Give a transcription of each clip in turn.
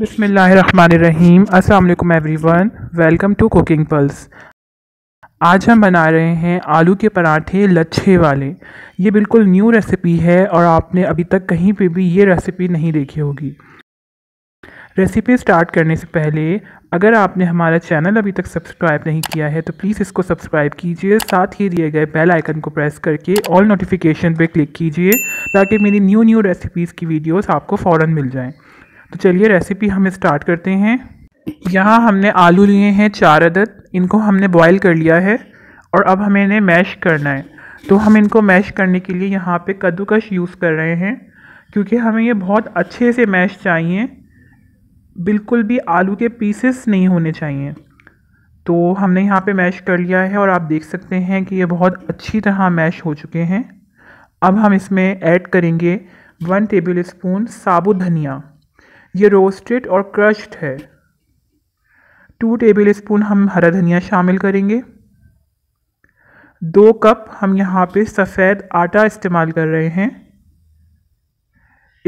बसमीम अल्लाम everyone welcome to cooking pulse आज हम बना रहे हैं आलू के पराठे लच्छे वाले ये बिल्कुल न्यू रेसिपी है और आपने अभी तक कहीं पे भी ये रेसिपी नहीं देखी होगी रेसिपी स्टार्ट करने से पहले अगर आपने हमारा चैनल अभी तक सब्सक्राइब नहीं किया है तो प्लीज़ इसको सब्सक्राइब कीजिए साथ ही दिए गए बेल आइकन को प्रेस करके ऑल नोटिफिकेशन पे क्लिक कीजिए ताकि मेरी न्यू न्यू रेसिपीज़ की वीडियोस आपको फ़ौरन मिल जाएं तो चलिए रेसिपी हम स्टार्ट करते हैं यहाँ हमने आलू लिए हैं चार अदद इनको हमने बॉईल कर लिया है और अब हमें इन्हें मैश करना है तो हम इनको मैश करने के लिए यहाँ पे कद्दूकश यूज़ कर रहे हैं क्योंकि हमें ये बहुत अच्छे से मैश चाहिए बिल्कुल भी आलू के पीसेस नहीं होने चाहिए तो हमने यहाँ पे मैश कर लिया है और आप देख सकते हैं कि ये बहुत अच्छी तरह मैश हो चुके हैं अब हम इसमें ऐड करेंगे वन टेबल स्पून साबुत धनिया ये रोस्टेड और क्रश्ड है टू टेबल स्पून हम हरा धनिया शामिल करेंगे दो कप हम यहाँ पे सफ़ेद आटा इस्तेमाल कर रहे हैं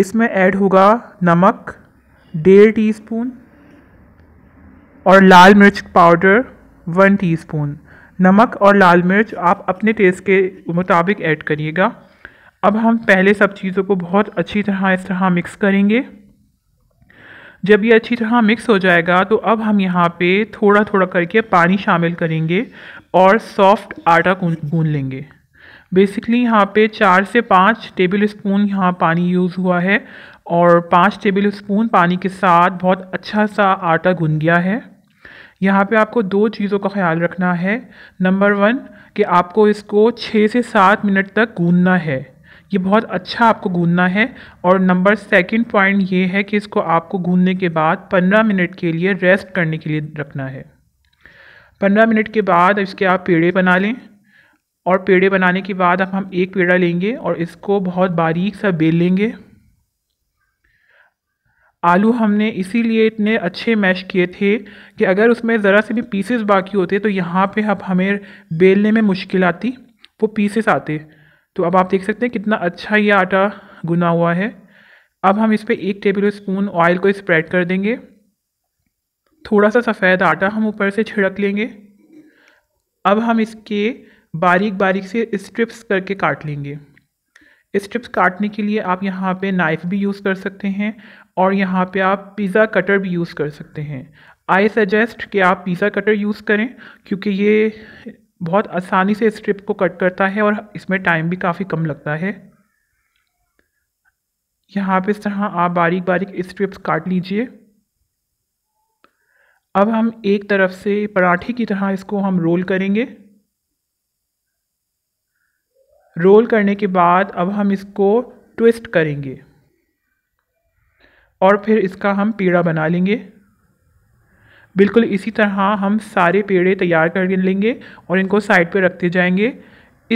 इसमें ऐड होगा नमक डेढ़ टीस्पून और लाल मिर्च पाउडर वन टीस्पून नमक और लाल मिर्च आप अपने टेस्ट के मुताबिक ऐड करिएगा अब हम पहले सब चीज़ों को बहुत अच्छी तरह इस तरह मिक्स करेंगे जब ये अच्छी तरह मिक्स हो जाएगा तो अब हम यहाँ पे थोड़ा थोड़ा करके पानी शामिल करेंगे और सॉफ्ट आटा गून लेंगे बेसिकली यहाँ पे चार से पाँच टेबल स्पून यहाँ पानी यूज़ हुआ है और पाँच टेबल स्पून पानी के साथ बहुत अच्छा सा आटा गून गया है यहाँ पे आपको दो चीज़ों का ख्याल रखना है नंबर वन कि आपको इसको छः से सात मिनट तक गूँधना है ये बहुत अच्छा आपको गूंदना है और नंबर सेकंड पॉइंट ये है कि इसको आपको गूंदने के बाद 15 मिनट के लिए रेस्ट करने के लिए रखना है 15 मिनट के बाद इसके आप पेड़े बना लें और पेड़े बनाने के बाद अब हम एक पेड़ा लेंगे और इसको बहुत बारीक सा बेल लेंगे आलू हमने इसीलिए इतने अच्छे मैश किए थे कि अगर उसमें ज़रा से भी पीसेस बाकी होते तो यहाँ पे अब हमें बेलने में मुश्किल आती वो पीसेस आते तो अब आप देख सकते हैं कितना अच्छा ये आटा गुना हुआ है अब हम इस पर एक टेबल स्पून ऑयल को स्प्रेड कर देंगे थोड़ा सा सफ़ेद आटा हम ऊपर से छिड़क लेंगे अब हम इसके बारीक बारीक से स्ट्रिप्स करके काट लेंगे स्ट्रिप्स काटने के लिए आप यहाँ पे नाइफ़ भी यूज़ कर सकते हैं और यहाँ पे आप पिज़्ज़ा कटर भी यूज़ कर सकते हैं आई सजेस्ट कि आप पिज़्ज़ा कटर यूज़ करें क्योंकि ये बहुत आसानी से इस को कट करता है और इसमें टाइम भी काफ़ी कम लगता है यहाँ पे इस तरह आप बारीक बारीक स्ट्रिप्स काट लीजिए अब हम एक तरफ से पराठे की तरह इसको हम रोल करेंगे रोल करने के बाद अब हम इसको ट्विस्ट करेंगे और फिर इसका हम पेड़ा बना लेंगे बिल्कुल इसी तरह हम सारे पेड़े तैयार कर लेंगे और इनको साइड पर रखते जाएंगे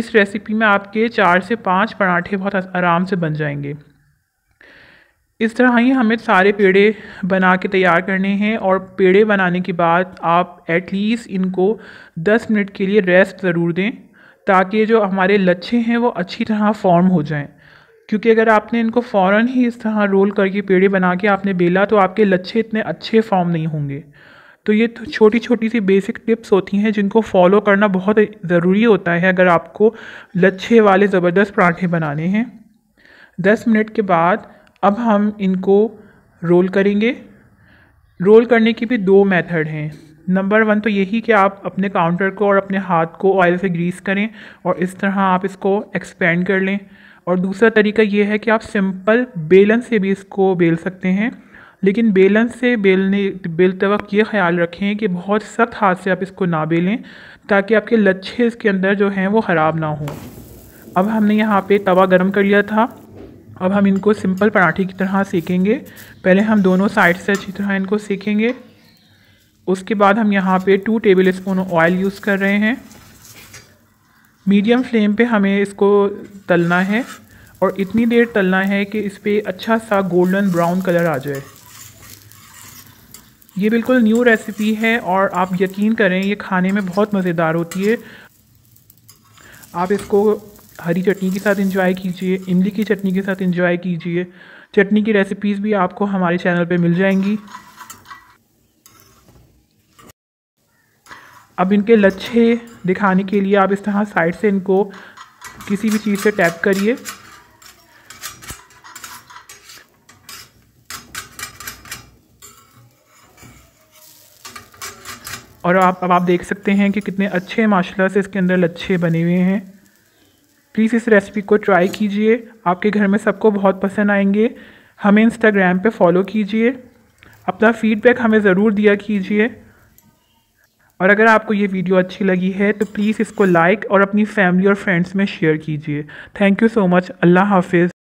इस रेसिपी में आपके चार से पाँच पराठे बहुत आराम से बन जाएंगे इस तरह ही हमें सारे पेड़े बना के तैयार करने हैं और पेड़े बनाने के बाद आप एटलीस्ट इनको 10 मिनट के लिए रेस्ट ज़रूर दें ताकि जो हमारे लच्छे हैं वो अच्छी तरह फॉर्म हो जाएं क्योंकि अगर आपने इनको फ़ौर ही इस तरह रोल करके पेड़े बना के आपने बेला तो आपके लच्छे इतने अच्छे फॉर्म नहीं होंगे तो ये तो छोटी छोटी सी बेसिक टिप्स होती हैं जिनको फॉलो करना बहुत ज़रूरी होता है अगर आपको लच्छे वाले ज़बरदस्त पराठे बनाने हैं दस मिनट के बाद अब हम इनको रोल करेंगे रोल करने की भी दो मेथड हैं नंबर वन तो यही कि आप अपने काउंटर को और अपने हाथ को ऑयल से ग्रीस करें और इस तरह आप इसको एक्सपेंड कर लें और दूसरा तरीका ये है कि आप सिंपल बेलन से भी इसको बेल सकते हैं लेकिन बेलन से बेलने बेलते वक्त ये ख्याल रखें कि बहुत सख्त हाथ से आप इसको ना बेलें ताकि आपके लच्छे इसके अंदर जो हैं वो ख़राब ना हों अब हमने यहाँ पे तवा गर्म कर लिया था अब हम इनको सिंपल पराठे की तरह सेकेंगे पहले हम दोनों साइड से अच्छी तरह इनको सेकेंगे उसके बाद हम यहाँ पे two tablespoon oil use कर रहे हैं मीडियम फ्लेम पे हमें इसको तलना है और इतनी देर तलना है कि इस पर अच्छा सा गोल्डन ब्राउन कलर आ जाए ये बिल्कुल न्यू रेसिपी है और आप यकीन करें ये खाने में बहुत मज़ेदार होती है आप इसको हरी चटनी के साथ इंजॉय कीजिए इमली की चटनी के साथ इंजॉय कीजिए चटनी की रेसिपीज़ भी आपको हमारे चैनल पे मिल जाएंगी अब इनके लच्छे दिखाने के लिए आप इस तरह साइड से इनको किसी भी चीज़ से टैप करिए और आप अब आप देख सकते हैं कि कितने अच्छे माशाल्लाह से इसके अंदर लच्छे बने हुए हैं प्लीज़ इस रेसिपी को ट्राई कीजिए आपके घर में सबको बहुत पसंद आएंगे हमें इंस्टाग्राम पे फॉलो कीजिए अपना फीडबैक हमें ज़रूर दिया कीजिए और अगर आपको ये वीडियो अच्छी लगी है तो प्लीज़ इसको लाइक और अपनी फैमिली और फ्रेंड्स में शेयर कीजिए थैंक यू सो मच अल्लाह हाफिज़